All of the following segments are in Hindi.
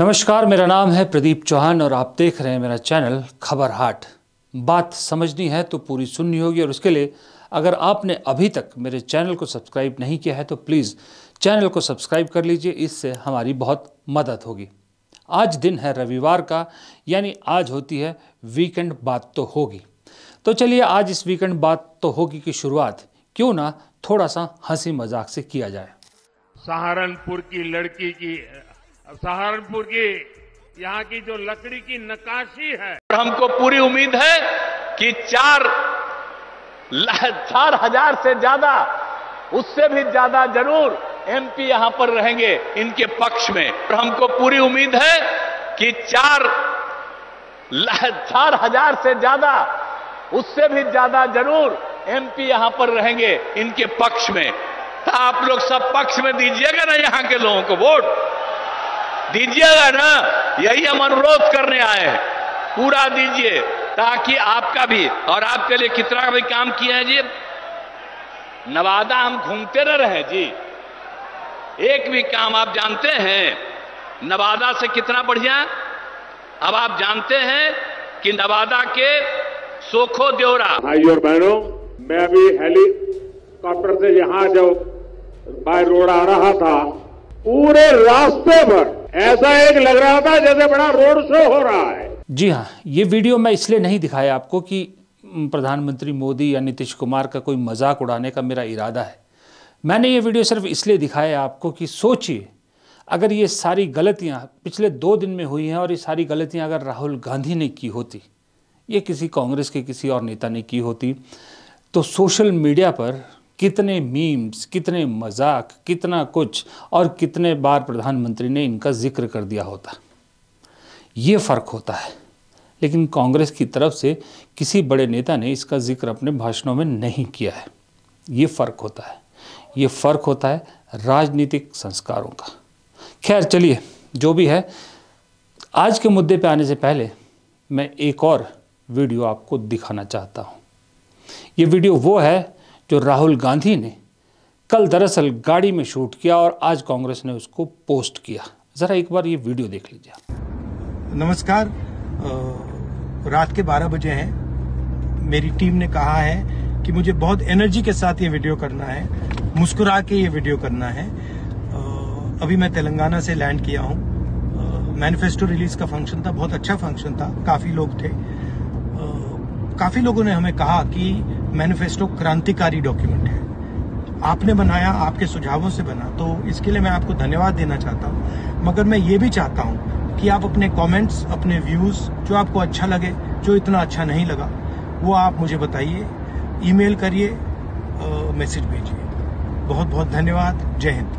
नमस्कार मेरा नाम है प्रदीप चौहान और आप देख रहे हैं मेरा चैनल खबर हाट बात समझनी है तो पूरी सुननी होगी और उसके लिए अगर आपने अभी तक मेरे चैनल को सब्सक्राइब नहीं किया है तो प्लीज़ चैनल को सब्सक्राइब कर लीजिए इससे हमारी बहुत मदद होगी आज दिन है रविवार का यानी आज होती है वीकेंड बात तो होगी तो चलिए आज इस वीकेंड बात तो होगी की शुरुआत क्यों ना थोड़ा सा हंसी मजाक से किया जाए सहारनपुर की लड़की की सहारनपुर की यहाँ की जो लकड़ी की नकाशी है हमको पूरी उम्मीद है कि चार चार हजार से ज्यादा उससे भी ज्यादा जरूर एमपी यहाँ पर रहेंगे इनके पक्ष में और हमको पूरी उम्मीद है कि चार चार हजार से ज्यादा उससे भी ज्यादा जरूर एमपी यहाँ पर रहेंगे इनके पक्ष में तो आप लोग सब पक्ष में दीजिएगा ना यहाँ के लोगों को वोट दीजिएगा ना यही हम अनुरोध करने आए हैं पूरा दीजिए ताकि आपका भी और आपके लिए कितना भी काम किया है जी नवादा हम घूमते न रहे जी एक भी काम आप जानते हैं नवादा से कितना बढ़िया अब आप जानते हैं कि नवादा के सोखो देवरा भाई और बहनों मैं अभी हेलीकॉप्टर से यहाँ जब बाय रोड आ रहा था पूरे रास्ते पर ऐसा एक लग रहा था जैसे बड़ा रोड शो हो रहा है जी हाँ ये वीडियो मैं इसलिए नहीं दिखाया आपको कि प्रधानमंत्री मोदी या नीतीश कुमार का कोई मजाक उड़ाने का मेरा इरादा है मैंने ये वीडियो सिर्फ इसलिए दिखाया आपको कि सोचिए अगर ये सारी गलतियाँ पिछले दो दिन में हुई हैं और ये सारी गलतियाँ अगर राहुल गांधी ने की होती ये किसी कांग्रेस के किसी और नेता ने की होती तो सोशल मीडिया पर कितने मीम्स कितने मजाक कितना कुछ और कितने बार प्रधानमंत्री ने इनका जिक्र कर दिया होता ये फ़र्क होता है लेकिन कांग्रेस की तरफ से किसी बड़े नेता ने इसका जिक्र अपने भाषणों में नहीं किया है ये फ़र्क होता है ये फ़र्क होता है राजनीतिक संस्कारों का खैर चलिए जो भी है आज के मुद्दे पे आने से पहले मैं एक और वीडियो आपको दिखाना चाहता हूँ ये वीडियो वो है जो राहुल गांधी ने कल दरअसल गाड़ी में शूट किया और आज कांग्रेस ने उसको पोस्ट किया ज़रा एक बार ये वीडियो देख लीजिए नमस्कार रात के 12 बजे हैं मेरी टीम ने कहा है कि मुझे बहुत एनर्जी के साथ ये वीडियो करना है मुस्कुरा के ये वीडियो करना है अभी मैं तेलंगाना से लैंड किया हूँ मैनिफेस्टो रिलीज का फंक्शन था बहुत अच्छा फंक्शन था काफ़ी लोग थे काफ़ी लोगों ने हमें कहा कि मैनिफेस्टो क्रांतिकारी डॉक्यूमेंट है आपने बनाया आपके सुझावों से बना तो इसके लिए मैं आपको धन्यवाद देना चाहता हूँ मगर मैं ये भी चाहता हूँ कि आप अपने कमेंट्स अपने व्यूज़ जो आपको अच्छा लगे जो इतना अच्छा नहीं लगा वो आप मुझे बताइए ईमेल करिए मैसेज भेजिए बहुत बहुत धन्यवाद जय हिंद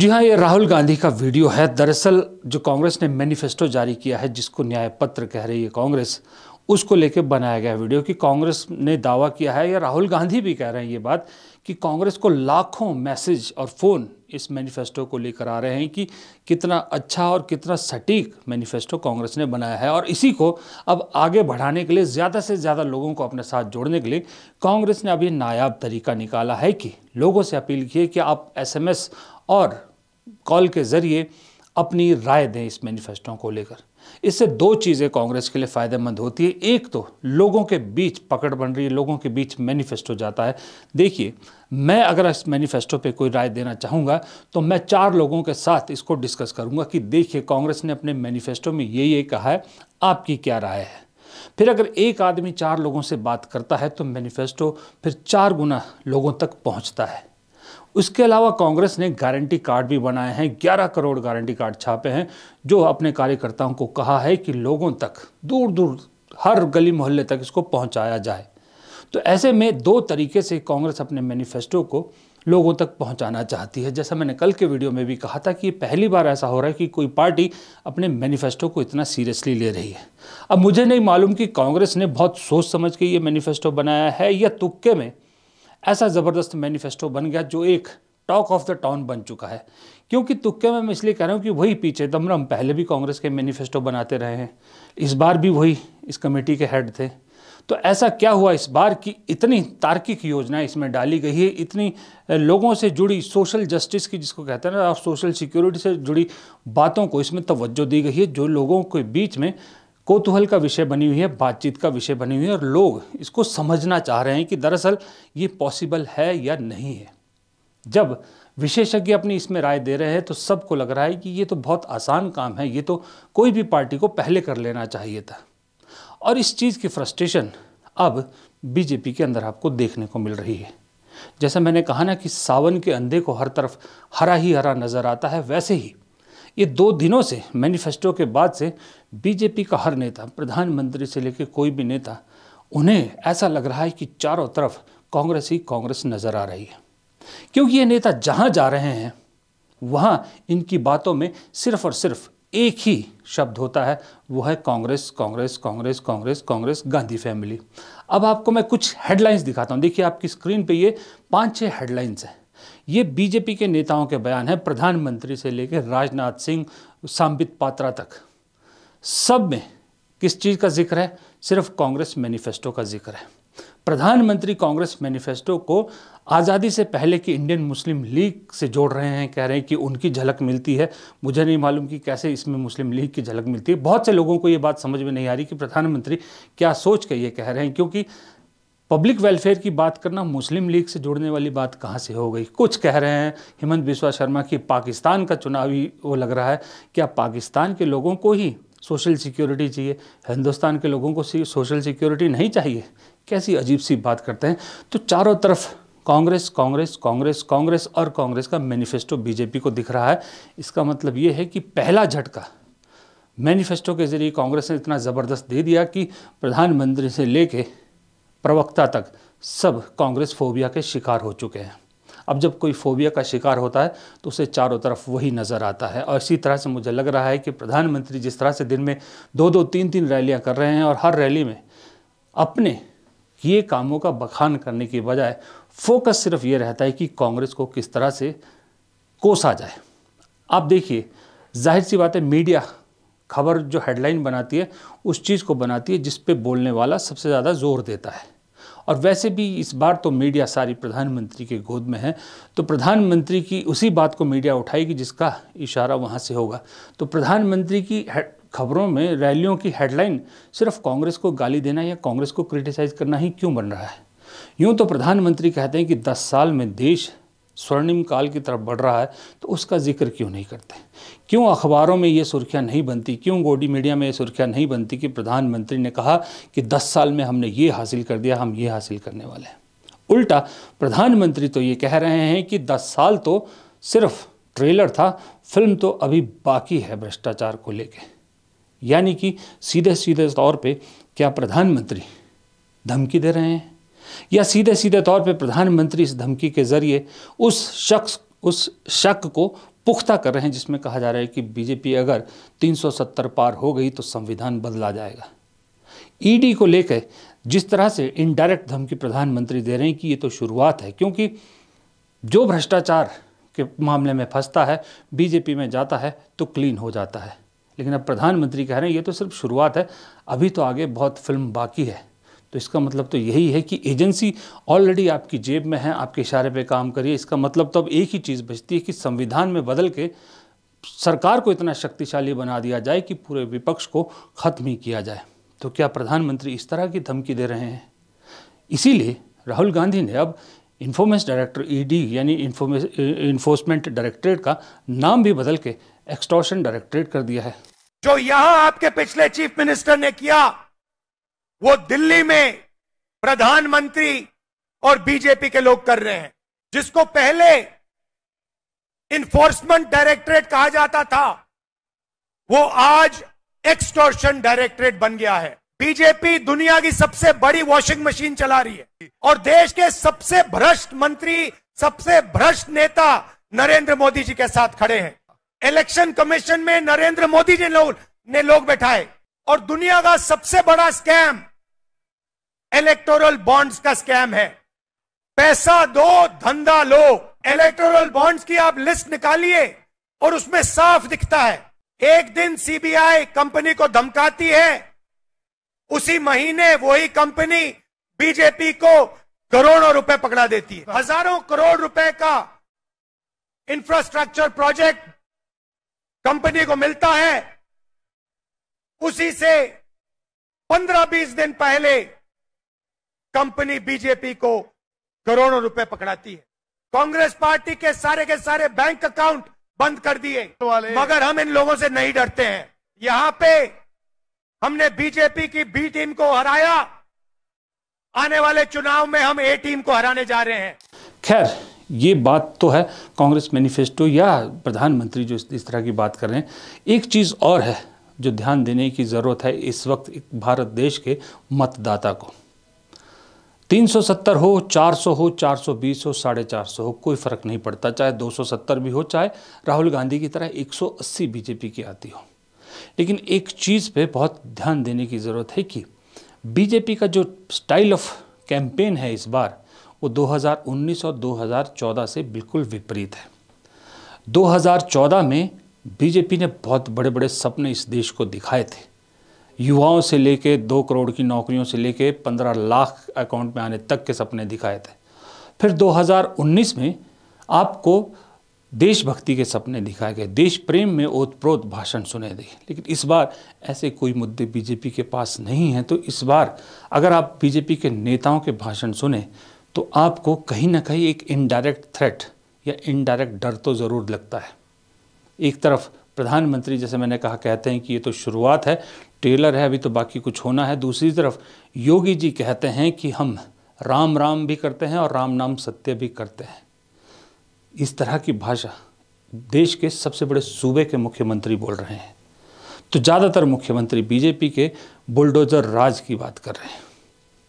जी हाँ ये राहुल गांधी का वीडियो है दरअसल जो कांग्रेस ने मैनिफेस्टो जारी किया है जिसको न्याय पत्र कह रही है कांग्रेस उसको लेके बनाया गया वीडियो कि कांग्रेस ने दावा किया है या राहुल गांधी भी कह रहे हैं ये बात कि कांग्रेस को लाखों मैसेज और फ़ोन इस मैनिफेस्टो को लेकर आ रहे हैं कि कितना अच्छा और कितना सटीक मैनिफेस्टो कांग्रेस ने बनाया है और इसी को अब आगे बढ़ाने के लिए ज़्यादा से ज़्यादा लोगों को अपने साथ जोड़ने के लिए कांग्रेस ने अभी नायाब तरीका निकाला है कि लोगों से अपील की है कि आप एस और कॉल के ज़रिए अपनी राय दें इस मैनिफेस्टो को लेकर इससे दो चीज़ें कांग्रेस के लिए फ़ायदेमंद होती है एक तो लोगों के बीच पकड़ बन रही है लोगों के बीच मैनिफेस्टो जाता है देखिए मैं अगर इस मैनिफेस्टो पे कोई राय देना चाहूँगा तो मैं चार लोगों के साथ इसको डिस्कस करूँगा कि देखिए कांग्रेस ने अपने मैनिफेस्टो में ये ये कहा है आपकी क्या राय है फिर अगर एक आदमी चार लोगों से बात करता है तो मैनिफेस्टो फिर चार गुना लोगों तक पहुँचता है उसके अलावा कांग्रेस ने गारंटी कार्ड भी बनाए हैं 11 करोड़ गारंटी कार्ड छापे हैं जो अपने कार्यकर्ताओं को कहा है कि लोगों तक दूर दूर हर गली मोहल्ले तक इसको पहुंचाया जाए तो ऐसे में दो तरीके से कांग्रेस अपने मैनिफेस्टो को लोगों तक पहुंचाना चाहती है जैसा मैंने कल के वीडियो में भी कहा था कि पहली बार ऐसा हो रहा है कि कोई पार्टी अपने मैनिफेस्टो को इतना सीरियसली ले रही है अब मुझे नहीं मालूम कि कांग्रेस ने बहुत सोच समझ के ये मैनिफेस्टो बनाया है या तुक्के में ऐसा ज़बरदस्त मैनिफेस्टो बन गया जो एक टॉक ऑफ द टाउन बन चुका है क्योंकि तुक्के में मैं इसलिए कह रहा हूँ कि वही पीछे दमरम पहले भी कांग्रेस के मैनिफेस्टो बनाते रहे हैं इस बार भी वही इस कमेटी के हेड थे तो ऐसा क्या हुआ इस बार की इतनी तार्किक योजना इसमें डाली गई है इतनी लोगों से जुड़ी सोशल जस्टिस की जिसको कहते हैं ना आप सोशल सिक्योरिटी से जुड़ी बातों को इसमें तवज्जो दी गई है जो लोगों के बीच में कोतूहल का विषय बनी हुई है बातचीत का विषय बनी हुई है और लोग इसको समझना चाह रहे हैं कि दरअसल ये पॉसिबल है या नहीं है जब विशेषज्ञ अपनी इसमें राय दे रहे हैं तो सबको लग रहा है कि ये तो बहुत आसान काम है ये तो कोई भी पार्टी को पहले कर लेना चाहिए था और इस चीज़ की फ्रस्ट्रेशन अब बीजेपी के अंदर आपको देखने को मिल रही है जैसा मैंने कहा ना कि सावन के अंधे को हर तरफ हरा ही हरा नज़र आता है वैसे ही ये दो दिनों से मैनिफेस्टो के बाद से बीजेपी का हर नेता प्रधानमंत्री से लेकर कोई भी नेता उन्हें ऐसा लग रहा है कि चारों तरफ कांग्रेस ही कांग्रेस नज़र आ रही है क्योंकि ये नेता जहां जा रहे हैं वहां इनकी बातों में सिर्फ और सिर्फ एक ही शब्द होता है वो है कांग्रेस कांग्रेस कांग्रेस कांग्रेस कांग्रेस गांधी फैमिली अब आपको मैं कुछ हेडलाइंस दिखाता हूं देखिए आपकी स्क्रीन पे ये पांच छह हेडलाइंस हैं ये बीजेपी के नेताओं के बयान है प्रधानमंत्री से लेकर राजनाथ सिंह सांबित पात्रा तक सब में किस चीज़ का जिक्र है सिर्फ कांग्रेस मैनिफेस्टो का जिक्र है प्रधानमंत्री कांग्रेस मैनिफेस्टो को आज़ादी से पहले की इंडियन मुस्लिम लीग से जोड़ रहे हैं कह रहे हैं कि उनकी झलक मिलती है मुझे नहीं मालूम कि कैसे इसमें मुस्लिम लीग की झलक मिलती है बहुत से लोगों को ये बात समझ में नहीं आ रही कि प्रधानमंत्री क्या सोच कर ये कह रहे हैं क्योंकि पब्लिक वेलफेयर की बात करना मुस्लिम लीग से जुड़ने वाली बात कहाँ से हो गई कुछ कह रहे हैं हेमंत बिश्वा शर्मा की पाकिस्तान का चुनावी वो लग रहा है क्या पाकिस्तान के लोगों को ही सोशल सिक्योरिटी चाहिए हिंदुस्तान के लोगों को सोशल सिक्योरिटी नहीं चाहिए कैसी अजीब सी बात करते हैं तो चारों तरफ कांग्रेस कांग्रेस कांग्रेस कांग्रेस और कांग्रेस का मैनिफेस्टो बीजेपी को दिख रहा है इसका मतलब ये है कि पहला झटका मैनिफेस्टो के जरिए कांग्रेस ने इतना ज़बरदस्त दे दिया कि प्रधानमंत्री से लेके प्रवक्ता तक सब कांग्रेस फोबिया के शिकार हो चुके हैं अब जब कोई फोबिया का शिकार होता है तो उसे चारों तरफ वही नज़र आता है और इसी तरह से मुझे लग रहा है कि प्रधानमंत्री जिस तरह से दिन में दो दो तीन तीन रैलियां कर रहे हैं और हर रैली में अपने ये कामों का बखान करने के बजाय फोकस सिर्फ ये रहता है कि कांग्रेस को किस तरह से कोसा जाए आप देखिए जाहिर सी बात है मीडिया खबर जो हेडलाइन बनाती है उस चीज़ को बनाती है जिस पे बोलने वाला सबसे ज़्यादा जोर देता है और वैसे भी इस बार तो मीडिया सारी प्रधानमंत्री के गोद में है तो प्रधानमंत्री की उसी बात को मीडिया उठाएगी जिसका इशारा वहाँ से होगा तो प्रधानमंत्री की खबरों में रैलियों की हेडलाइन सिर्फ कांग्रेस को गाली देना या कांग्रेस को क्रिटिसाइज़ करना ही क्यों बन रहा है यूँ तो प्रधानमंत्री कहते हैं कि दस साल में देश स्वर्णिम काल की तरफ बढ़ रहा है तो उसका जिक्र क्यों नहीं करते क्यों अखबारों में ये सुर्खियाँ नहीं बनती क्यों गोडी मीडिया में ये सुर्खियाँ नहीं बनती कि प्रधानमंत्री ने कहा कि दस साल में हमने ये हासिल कर दिया हम ये हासिल करने वाले हैं उल्टा प्रधानमंत्री तो ये कह रहे हैं कि दस साल तो सिर्फ ट्रेलर था फिल्म तो अभी बाकी है भ्रष्टाचार को लेके यानी कि सीधे सीधे तौर पे क्या प्रधानमंत्री धमकी दे रहे हैं या सीधे सीधे तौर पे प्रधानमंत्री इस धमकी के ज़रिए उस शख्स उस शक को पुख्ता कर रहे हैं जिसमें कहा जा रहा है कि बीजेपी अगर 370 पार हो गई तो संविधान बदला जाएगा ईडी को लेकर जिस तरह से इनडायरेक्ट धमकी प्रधानमंत्री दे रहे हैं कि ये तो शुरुआत है क्योंकि जो भ्रष्टाचार के मामले में फंसता है बीजेपी में जाता है तो क्लीन हो जाता है लेकिन अब प्रधानमंत्री कह रहे हैं ये तो सिर्फ शुरुआत है अभी तो आगे बहुत फिल्म बाकी है तो इसका मतलब तो यही है कि एजेंसी ऑलरेडी आपकी जेब में है आपके इशारे पे काम करिए इसका मतलब तो अब एक ही चीज़ बचती है कि संविधान में बदल के सरकार को इतना शक्तिशाली बना दिया जाए कि पूरे विपक्ष को ख़त्म ही किया जाए तो क्या प्रधानमंत्री इस तरह की धमकी दे रहे हैं इसीलिए राहुल गांधी ने अब इन्फोर्मेंस डायरेक्टर ईडी यानी इन्फोर्समेंट डायरेक्टरेट का नाम भी बदल के एक्सटॉर्शन डायरेक्टरेट कर दिया है जो यहाँ आपके पिछले चीफ मिनिस्टर ने किया वो दिल्ली में प्रधानमंत्री और बीजेपी के लोग कर रहे हैं जिसको पहले इन्फोर्समेंट डायरेक्टरेट कहा जाता था वो आज एक्सटोर्शन डायरेक्टरेट बन गया है बीजेपी दुनिया की सबसे बड़ी वॉशिंग मशीन चला रही है और देश के सबसे भ्रष्ट मंत्री सबसे भ्रष्ट नेता नरेंद्र मोदी जी के साथ खड़े हैं इलेक्शन कमीशन में नरेंद्र मोदी जी लोग ने लोग बैठाए और दुनिया का सबसे बड़ा स्कैम इलेक्टोरल बॉन्ड्स का स्कैम है पैसा दो धंधा लो इलेक्टोरल बॉन्ड्स की आप लिस्ट निकालिए और उसमें साफ दिखता है एक दिन सीबीआई कंपनी को धमकाती है उसी महीने वही कंपनी बीजेपी को करोड़ों रुपए पकड़ा देती है हजारों करोड़ रुपए का इंफ्रास्ट्रक्चर प्रोजेक्ट कंपनी को मिलता है उसी से पंद्रह बीस दिन पहले कंपनी बीजेपी को करोड़ों रुपए पकड़ाती है कांग्रेस पार्टी के सारे के सारे बैंक अकाउंट बंद कर दिए मगर हम इन लोगों से नहीं डरते हैं यहां पे हमने बीजेपी की बी टीम को हराया आने वाले चुनाव में हम ए टीम को हराने जा रहे हैं खैर ये बात तो है कांग्रेस मैनिफेस्टो या प्रधानमंत्री जो इस तरह की बात कर रहे हैं एक चीज़ और है जो ध्यान देने की ज़रूरत है इस वक्त भारत देश के मतदाता को 370 हो 400 हो 420 हो साढ़े चार सौ हो कोई फ़र्क नहीं पड़ता चाहे 270 भी हो चाहे राहुल गांधी की तरह 180 बीजेपी की आती हो लेकिन एक चीज़ पे बहुत ध्यान देने की ज़रूरत है कि बीजेपी का जो स्टाइल ऑफ कैंपेन है इस बार वो 2019 और 2014 से बिल्कुल विपरीत है 2014 में बीजेपी ने बहुत बड़े बड़े सपने इस देश को दिखाए थे युवाओं से लेके दो करोड़ की नौकरियों से लेके पंद्रह लाख अकाउंट में आने तक के सपने दिखाए थे फिर 2019 में आपको देशभक्ति के सपने दिखाए गए देश प्रेम में ओतप्रोत भाषण सुने दिए लेकिन इस बार ऐसे कोई मुद्दे बीजेपी के पास नहीं हैं तो इस बार अगर आप बीजेपी के नेताओं के भाषण सुने तो आपको कहीं ना कहीं एक इनडायरेक्ट थ्रेट या इनडायरेक्ट डर तो ज़रूर लगता है एक तरफ प्रधानमंत्री जैसे मैंने कहा कहते हैं कि ये तो शुरुआत है टेलर है अभी तो बाकी कुछ होना है दूसरी तरफ योगी जी कहते हैं कि हम राम राम भी करते हैं और राम नाम सत्य भी करते हैं इस तरह की भाषा देश के सबसे बड़े सूबे के मुख्यमंत्री बोल रहे हैं तो ज़्यादातर मुख्यमंत्री बीजेपी के बुलडोजर राज की बात कर रहे हैं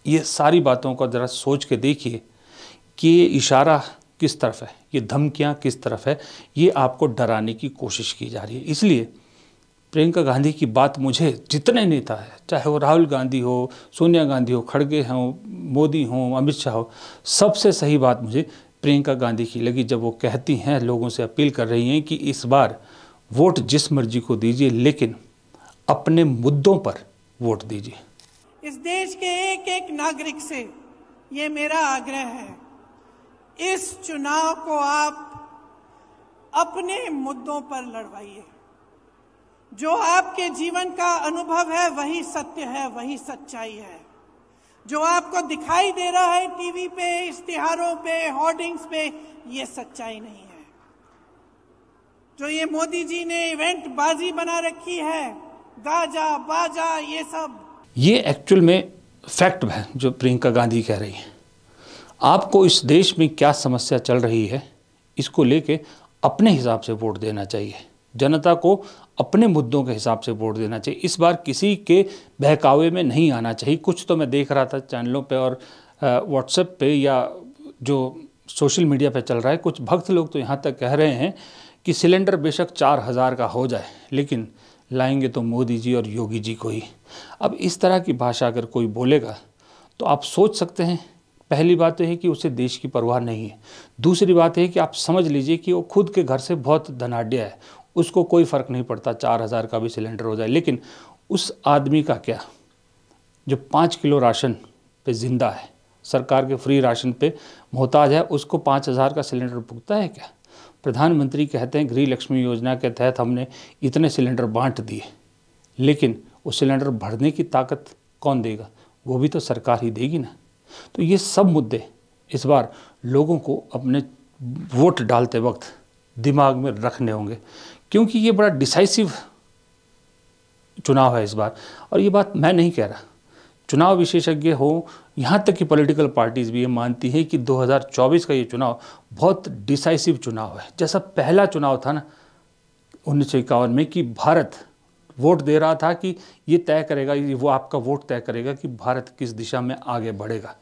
ये सारी बातों का ज़रा सोच के देखिए कि ये इशारा किस तरफ है ये धमकियाँ किस तरफ है ये आपको डराने की कोशिश की जा रही है इसलिए प्रियंका गांधी की बात मुझे जितने नेता है चाहे वो राहुल गांधी हो सोनिया गांधी हो खड़गे हों मोदी हों अमित शाह हो सबसे सही बात मुझे प्रियंका गांधी की लगी जब वो कहती हैं लोगों से अपील कर रही हैं कि इस बार वोट जिस मर्जी को दीजिए लेकिन अपने मुद्दों पर वोट दीजिए इस देश के एक एक नागरिक से ये मेरा आग्रह है इस चुनाव को आप अपने मुद्दों पर लड़वाइए जो आपके जीवन का अनुभव है वही सत्य है वही सच्चाई है जो आपको दिखाई दे रहा है टीवी पे इश्तिहारों पे होर्डिंग्स पे ये सच्चाई नहीं है जो ये मोदी जी ने इवेंट बाजी बना रखी है गाजा बाजा ये सब ये एक्चुअल में फैक्ट है जो प्रियंका गांधी कह रही है आपको इस देश में क्या समस्या चल रही है इसको लेके अपने हिसाब से वोट देना चाहिए जनता को अपने मुद्दों के हिसाब से वोट देना चाहिए इस बार किसी के बहकावे में नहीं आना चाहिए कुछ तो मैं देख रहा था चैनलों पे और व्हाट्सएप पे या जो सोशल मीडिया पे चल रहा है कुछ भक्त लोग तो यहाँ तक कह रहे हैं कि सिलेंडर बेशक चार हज़ार का हो जाए लेकिन लाएंगे तो मोदी जी और योगी जी को ही अब इस तरह की भाषा अगर कोई बोलेगा तो आप सोच सकते हैं पहली बात तो यह है कि उसे देश की परवाह नहीं है दूसरी बात यह कि आप समझ लीजिए कि वो खुद के घर से बहुत धनाढ़ है उसको कोई फ़र्क नहीं पड़ता चार हज़ार का भी सिलेंडर हो जाए लेकिन उस आदमी का क्या जो पाँच किलो राशन पे ज़िंदा है सरकार के फ्री राशन पे मोहताज है उसको पाँच हज़ार का सिलेंडर भुगता है क्या प्रधानमंत्री कहते हैं गृह लक्ष्मी योजना के तहत हमने इतने सिलेंडर बांट दिए लेकिन वो सिलेंडर भरने की ताकत कौन देगा वो भी तो सरकार ही देगी ना तो ये सब मुद्दे इस बार लोगों को अपने वोट डालते वक्त दिमाग में रखने होंगे क्योंकि ये बड़ा डिसाइसिव चुनाव है इस बार और ये बात मैं नहीं कह रहा चुनाव विशेषज्ञ हो यहाँ तक कि पॉलिटिकल पार्टीज़ भी ये मानती हैं कि 2024 का ये चुनाव बहुत डिसाइसिव चुनाव है जैसा पहला चुनाव था ना उन्नीस में कि भारत वोट दे रहा था कि ये तय करेगा ये वो आपका वोट तय करेगा कि भारत किस दिशा में आगे बढ़ेगा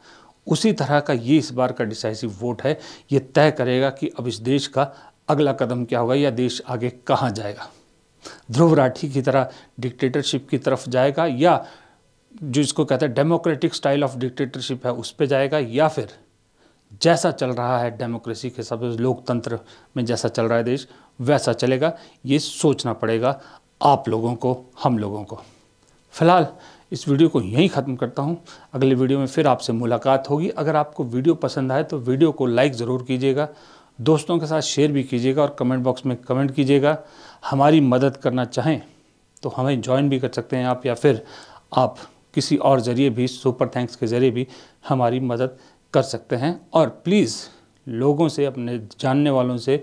उसी तरह का ये इस बार का डिसाइसिव वोट है ये तय करेगा कि अब इस देश का अगला कदम क्या होगा या देश आगे कहाँ जाएगा ध्रुव राठी की तरह डिक्टेटरशिप की तरफ जाएगा या जो इसको कहते हैं डेमोक्रेटिक स्टाइल ऑफ डिक्टेटरशिप है उस पर जाएगा या फिर जैसा चल रहा है डेमोक्रेसी के सब लोकतंत्र में जैसा चल रहा है देश वैसा चलेगा ये सोचना पड़ेगा आप लोगों को हम लोगों को फिलहाल इस वीडियो को यहीं ख़त्म करता हूं अगले वीडियो में फिर आपसे मुलाकात होगी अगर आपको वीडियो पसंद आए तो वीडियो को लाइक ज़रूर कीजिएगा दोस्तों के साथ शेयर भी कीजिएगा और कमेंट बॉक्स में कमेंट कीजिएगा हमारी मदद करना चाहें तो हमें ज्वाइन भी कर सकते हैं आप या फिर आप किसी और ज़रिए भी सुपर थैंक्स के ज़रिए भी हमारी मदद कर सकते हैं और प्लीज़ लोगों से अपने जानने वालों से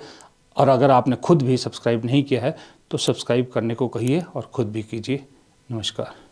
और अगर आपने खुद भी सब्सक्राइब नहीं किया है तो सब्सक्राइब करने को कहिए और ख़ुद भी कीजिए नमस्कार